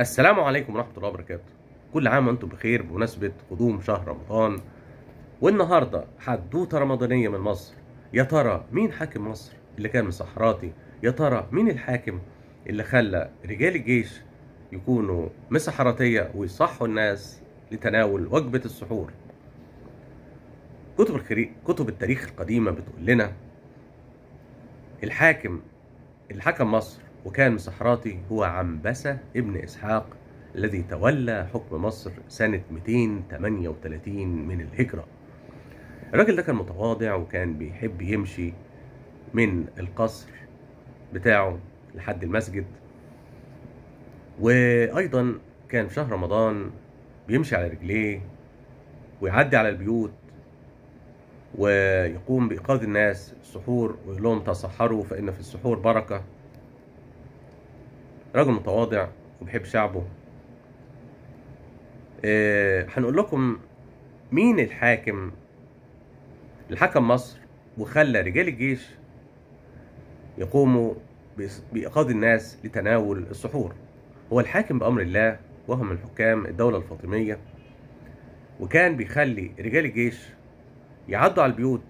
السلام عليكم ورحمة الله وبركاته كل عام وانتم بخير بمناسبة قدوم شهر رمضان والنهاردة حدوتة رمضانية من مصر يا ترى مين حاكم مصر اللي كان مسحراتي يا ترى مين الحاكم اللي خلى رجال الجيش يكونوا مسحراتية ويصحوا الناس لتناول وجبة السحور كتب, كتب التاريخ القديمة بتقول لنا الحاكم اللي حكم مصر وكان مسحراتي هو عنبسة ابن إسحاق الذي تولى حكم مصر سنة 238 من الهجرة الراجل ده كان متواضع وكان بيحب يمشي من القصر بتاعه لحد المسجد وأيضا كان في شهر رمضان بيمشي على رجليه ويعدي على البيوت ويقوم بإيقاظ الناس السحور ويقول لهم تسحروا فإن في السحور بركة راجل متواضع وبيحب شعبه آه، هنقول لكم مين الحاكم اللي حكم مصر وخلى رجال الجيش يقوموا بإيقاظ الناس لتناول السحور هو الحاكم بأمر الله وهم من حكام الدولة الفاطمية وكان بيخلي رجال الجيش يعدوا على البيوت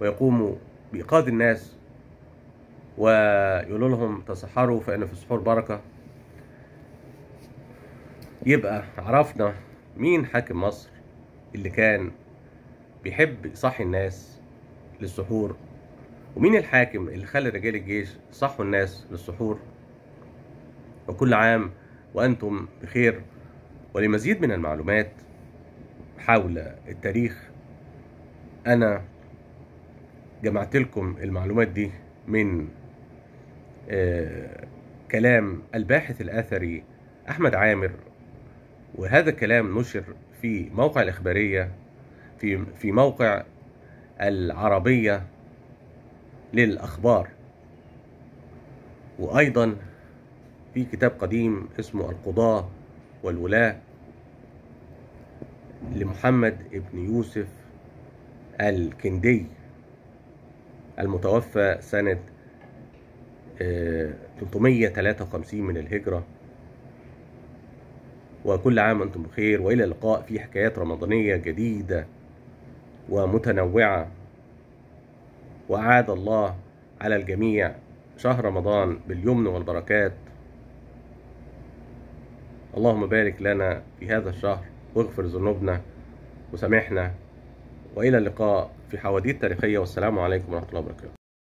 ويقوموا بإيقاظ الناس ويقولوا لهم تسحروا فإن في السحور بركة يبقى عرفنا مين حاكم مصر اللي كان بيحب يصحي الناس للسحور ومين الحاكم اللي خلى رجال الجيش يصحوا الناس للسحور وكل عام وأنتم بخير ولمزيد من المعلومات حول التاريخ أنا جمعت لكم المعلومات دي من آه، كلام الباحث الأثري أحمد عامر وهذا الكلام نشر في موقع الإخبارية في في موقع العربية للأخبار وأيضا في كتاب قديم اسمه القضاة والولاة لمحمد ابن يوسف الكندي المتوفى سنة 353 آه، من الهجرة وكل عام أنتم بخير وإلى اللقاء في حكايات رمضانية جديدة ومتنوعة وأعاد الله على الجميع شهر رمضان باليمن والبركات اللهم بارك لنا في هذا الشهر واغفر ذنوبنا وسامحنا وإلى اللقاء في حواديت تاريخية والسلام عليكم ورحمة الله وبركاته